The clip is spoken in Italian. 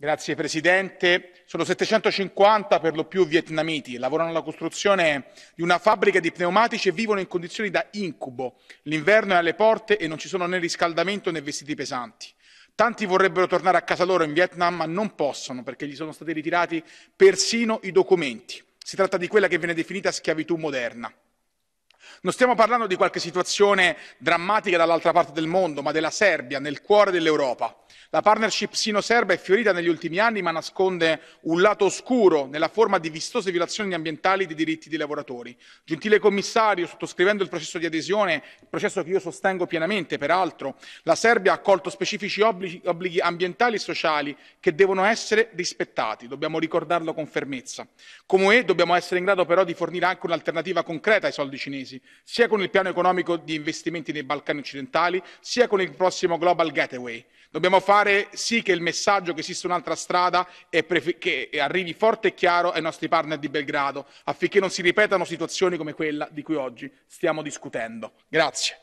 Grazie Presidente. Sono 750 per lo più vietnamiti, lavorano alla costruzione di una fabbrica di pneumatici e vivono in condizioni da incubo. L'inverno è alle porte e non ci sono né riscaldamento né vestiti pesanti. Tanti vorrebbero tornare a casa loro in Vietnam ma non possono perché gli sono stati ritirati persino i documenti. Si tratta di quella che viene definita schiavitù moderna. Non stiamo parlando di qualche situazione drammatica dall'altra parte del mondo, ma della Serbia, nel cuore dell'Europa. La partnership sino-serba è fiorita negli ultimi anni ma nasconde un lato oscuro nella forma di vistose violazioni ambientali dei diritti dei lavoratori. Gentile commissario, sottoscrivendo il processo di adesione, processo che io sostengo pienamente peraltro, la Serbia ha accolto specifici obblighi, ambientali e sociali che devono essere rispettati, dobbiamo ricordarlo con fermezza. Come UE dobbiamo essere in grado però di fornire anche un'alternativa concreta ai soldi cinesi, sia con il piano economico di investimenti nei Balcani occidentali, sia con il prossimo Global Gateway. Dobbiamo fare fare sì che il messaggio che esiste un'altra strada e pref- che arrivi forte e chiaro ai nostri partner di Belgrado, affinché non si ripetano situazioni come quella di cui oggi stiamo discutendo. Grazie.